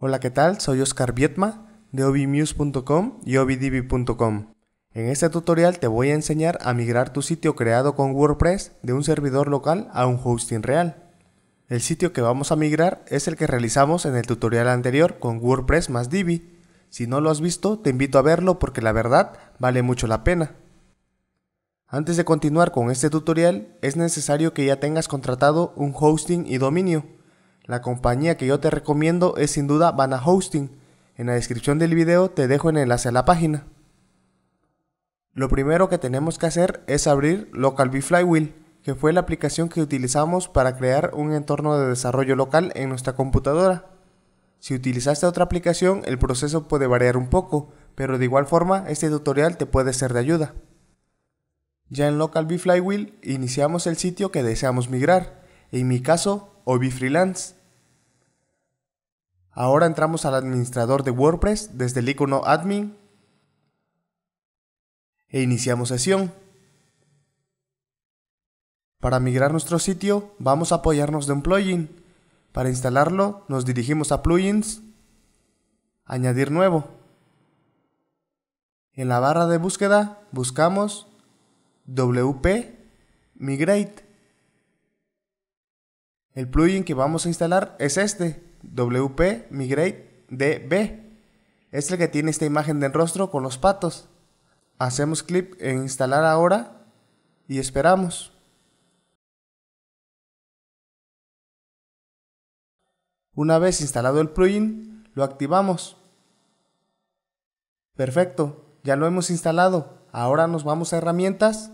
Hola, ¿qué tal? Soy Oscar Vietma de obimuse.com y obidivi.com En este tutorial te voy a enseñar a migrar tu sitio creado con WordPress de un servidor local a un hosting real. El sitio que vamos a migrar es el que realizamos en el tutorial anterior con WordPress más Divi. Si no lo has visto, te invito a verlo porque la verdad vale mucho la pena. Antes de continuar con este tutorial, es necesario que ya tengas contratado un hosting y dominio. La compañía que yo te recomiendo es sin duda Vana Hosting. En la descripción del video te dejo el enlace a la página. Lo primero que tenemos que hacer es abrir LocalBFlywheel, Flywheel, que fue la aplicación que utilizamos para crear un entorno de desarrollo local en nuestra computadora. Si utilizaste otra aplicación, el proceso puede variar un poco, pero de igual forma este tutorial te puede ser de ayuda. Ya en LocalBFlywheel Flywheel iniciamos el sitio que deseamos migrar, en mi caso, OBI Freelance. Ahora entramos al administrador de WordPress desde el icono Admin e iniciamos sesión. Para migrar nuestro sitio vamos a apoyarnos de un plugin. Para instalarlo nos dirigimos a Plugins, Añadir nuevo. En la barra de búsqueda buscamos WP Migrate. El plugin que vamos a instalar es este, WP Migrate DB. Es el que tiene esta imagen del rostro con los patos. Hacemos clic en instalar ahora y esperamos. Una vez instalado el plugin, lo activamos. Perfecto, ya lo hemos instalado. Ahora nos vamos a herramientas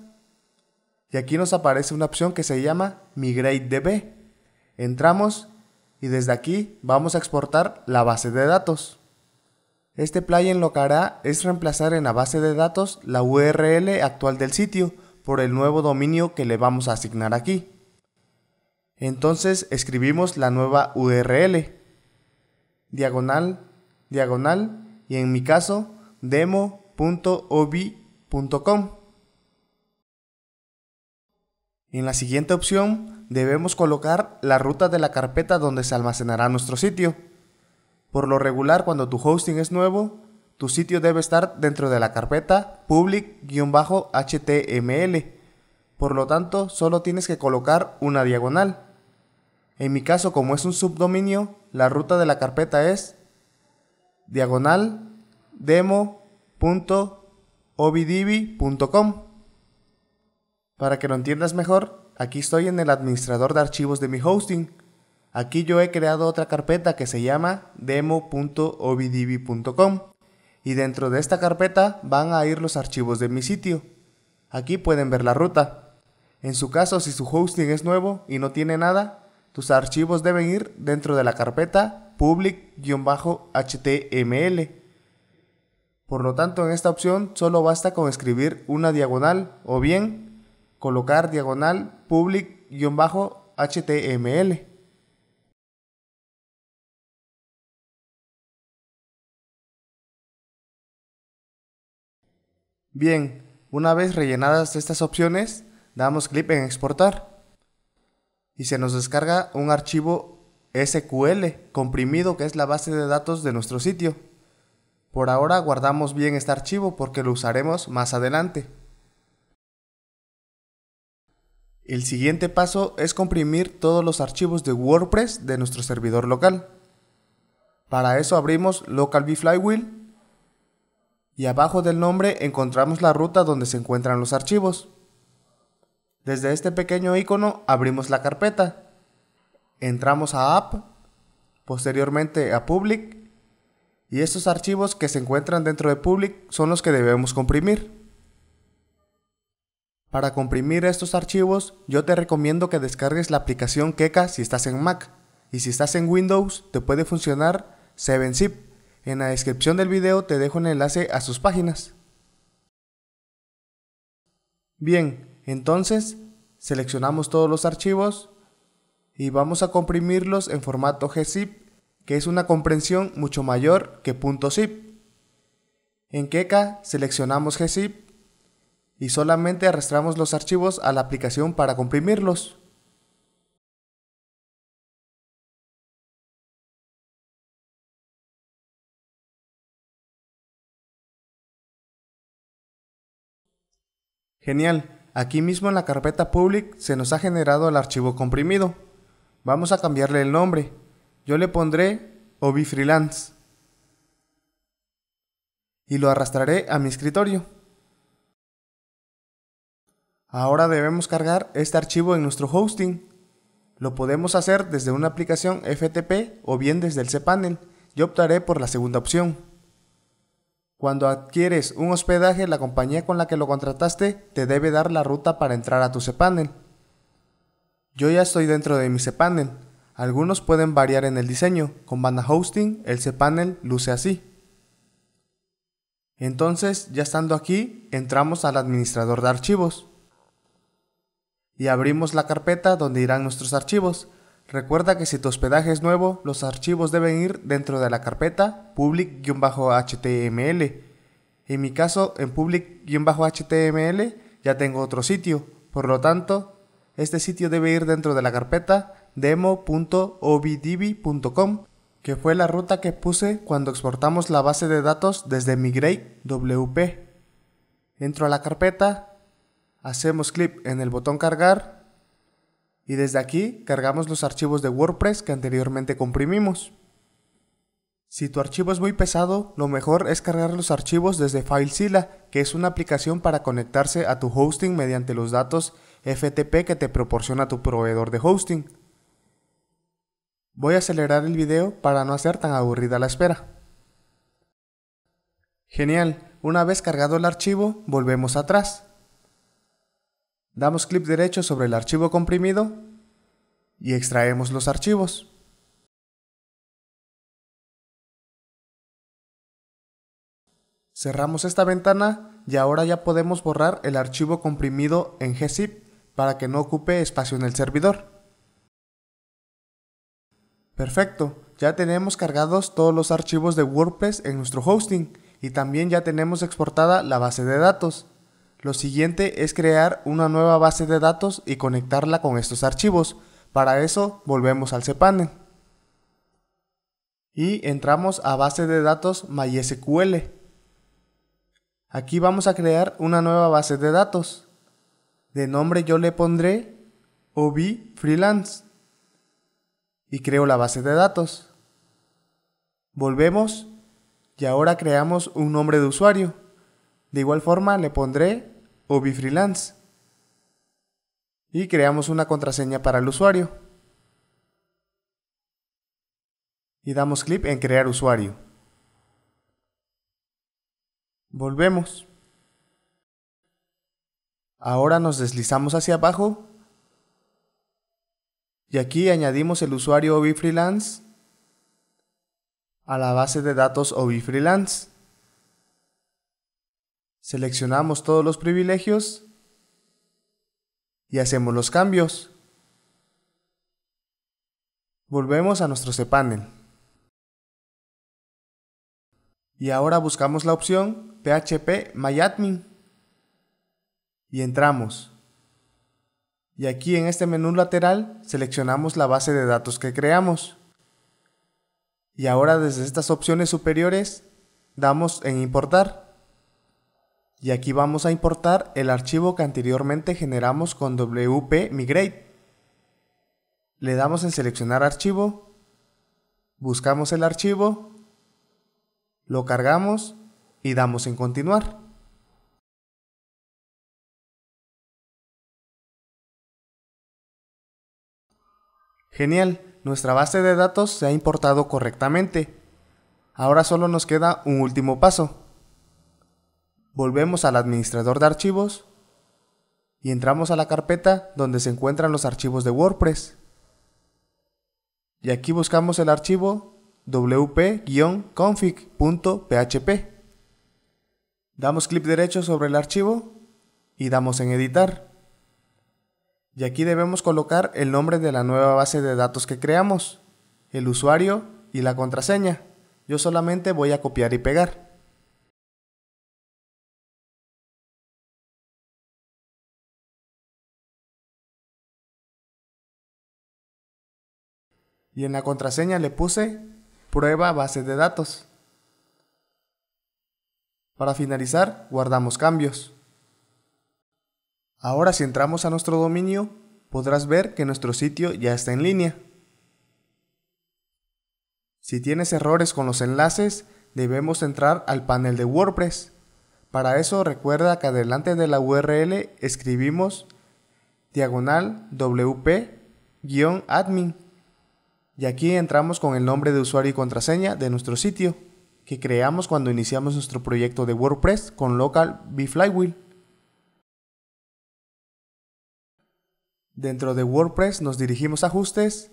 y aquí nos aparece una opción que se llama Migrate DB. Entramos y desde aquí vamos a exportar la base de datos. Este plugin lo que hará es reemplazar en la base de datos la URL actual del sitio por el nuevo dominio que le vamos a asignar aquí. Entonces escribimos la nueva URL, diagonal, diagonal y en mi caso demo.obi.com. En la siguiente opción debemos colocar la ruta de la carpeta donde se almacenará nuestro sitio. Por lo regular, cuando tu hosting es nuevo, tu sitio debe estar dentro de la carpeta public-html. Por lo tanto, solo tienes que colocar una diagonal. En mi caso, como es un subdominio, la ruta de la carpeta es diagonal demo.obdivi.com. Para que lo entiendas mejor, Aquí estoy en el administrador de archivos de mi hosting. Aquí yo he creado otra carpeta que se llama demo.obdb.com y dentro de esta carpeta van a ir los archivos de mi sitio. Aquí pueden ver la ruta. En su caso, si su hosting es nuevo y no tiene nada, tus archivos deben ir dentro de la carpeta public-html. Por lo tanto, en esta opción solo basta con escribir una diagonal o bien colocar diagonal public-html. Bien, una vez rellenadas estas opciones, damos clic en exportar y se nos descarga un archivo SQL comprimido que es la base de datos de nuestro sitio. Por ahora guardamos bien este archivo porque lo usaremos más adelante. El siguiente paso es comprimir todos los archivos de WordPress de nuestro servidor local. Para eso abrimos Local Flywheel y abajo del nombre encontramos la ruta donde se encuentran los archivos. Desde este pequeño icono abrimos la carpeta. Entramos a App, posteriormente a Public y estos archivos que se encuentran dentro de Public son los que debemos comprimir. Para comprimir estos archivos, yo te recomiendo que descargues la aplicación Keka si estás en Mac. Y si estás en Windows, te puede funcionar 7zip. En la descripción del video te dejo un enlace a sus páginas. Bien, entonces seleccionamos todos los archivos y vamos a comprimirlos en formato G-Zip, que es una comprensión mucho mayor que .zip. En Keka seleccionamos G-Zip y solamente arrastramos los archivos a la aplicación para comprimirlos. Genial, aquí mismo en la carpeta public se nos ha generado el archivo comprimido. Vamos a cambiarle el nombre. Yo le pondré Obi Freelance. Y lo arrastraré a mi escritorio. Ahora debemos cargar este archivo en nuestro hosting. Lo podemos hacer desde una aplicación FTP o bien desde el cPanel. Yo optaré por la segunda opción. Cuando adquieres un hospedaje, la compañía con la que lo contrataste te debe dar la ruta para entrar a tu cPanel. Yo ya estoy dentro de mi cPanel. Algunos pueden variar en el diseño. Con Banda Hosting, el cPanel luce así. Entonces, ya estando aquí, entramos al administrador de archivos y abrimos la carpeta donde irán nuestros archivos. Recuerda que si tu hospedaje es nuevo, los archivos deben ir dentro de la carpeta public-html. En mi caso, en public-html ya tengo otro sitio, por lo tanto, este sitio debe ir dentro de la carpeta demo.obdb.com, que fue la ruta que puse cuando exportamos la base de datos desde migrate wp. Entro a la carpeta, hacemos clic en el botón cargar y desde aquí cargamos los archivos de WordPress que anteriormente comprimimos. Si tu archivo es muy pesado, lo mejor es cargar los archivos desde FileZilla, que es una aplicación para conectarse a tu hosting mediante los datos FTP que te proporciona tu proveedor de hosting. Voy a acelerar el video para no hacer tan aburrida la espera. Genial, una vez cargado el archivo, volvemos atrás. Damos clic derecho sobre el archivo comprimido y extraemos los archivos. Cerramos esta ventana y ahora ya podemos borrar el archivo comprimido en gzip para que no ocupe espacio en el servidor. Perfecto, ya tenemos cargados todos los archivos de WordPress en nuestro hosting y también ya tenemos exportada la base de datos. Lo siguiente es crear una nueva base de datos y conectarla con estos archivos. Para eso volvemos al cPanel. Y entramos a base de datos MySQL. Aquí vamos a crear una nueva base de datos. De nombre yo le pondré OB Freelance. Y creo la base de datos. Volvemos y ahora creamos un nombre de usuario. De igual forma le pondré o Freelance y creamos una contraseña para el usuario. Y damos clic en crear usuario. Volvemos. Ahora nos deslizamos hacia abajo y aquí añadimos el usuario Freelance a la base de datos Freelance. Seleccionamos todos los privilegios y hacemos los cambios. Volvemos a nuestro cPanel. Y ahora buscamos la opción PHP MyAdmin. Y entramos. Y aquí en este menú lateral seleccionamos la base de datos que creamos. Y ahora desde estas opciones superiores damos en importar y aquí vamos a importar el archivo que anteriormente generamos con WP Migrate. Le damos en seleccionar archivo, buscamos el archivo, lo cargamos y damos en continuar. Genial, nuestra base de datos se ha importado correctamente. Ahora solo nos queda un último paso. Volvemos al administrador de archivos y entramos a la carpeta donde se encuentran los archivos de WordPress. Y aquí buscamos el archivo wp-config.php. Damos clic derecho sobre el archivo y damos en editar. Y aquí debemos colocar el nombre de la nueva base de datos que creamos, el usuario y la contraseña. Yo solamente voy a copiar y pegar. y en la contraseña le puse prueba base de datos. Para finalizar, guardamos cambios. Ahora si entramos a nuestro dominio, podrás ver que nuestro sitio ya está en línea. Si tienes errores con los enlaces, debemos entrar al panel de WordPress. Para eso recuerda que adelante de la URL escribimos diagonal wp-admin y aquí entramos con el nombre de usuario y contraseña de nuestro sitio que creamos cuando iniciamos nuestro proyecto de WordPress con Local Flywheel. Dentro de WordPress nos dirigimos a ajustes,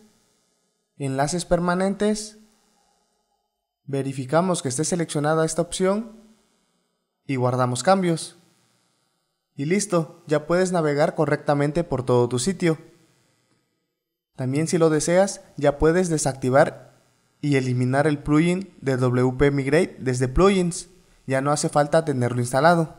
enlaces permanentes, verificamos que esté seleccionada esta opción y guardamos cambios. Y listo, ya puedes navegar correctamente por todo tu sitio. También si lo deseas, ya puedes desactivar y eliminar el plugin de WP Migrate desde plugins. Ya no hace falta tenerlo instalado.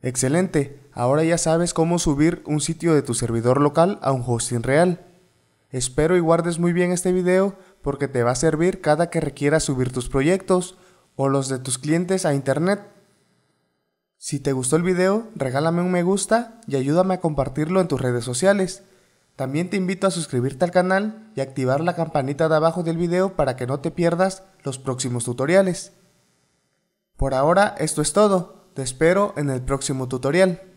Excelente, ahora ya sabes cómo subir un sitio de tu servidor local a un hosting real. Espero y guardes muy bien este video porque te va a servir cada que requieras subir tus proyectos o los de tus clientes a internet. Si te gustó el video, regálame un me gusta y ayúdame a compartirlo en tus redes sociales. También te invito a suscribirte al canal y activar la campanita de abajo del video para que no te pierdas los próximos tutoriales. Por ahora esto es todo, te espero en el próximo tutorial.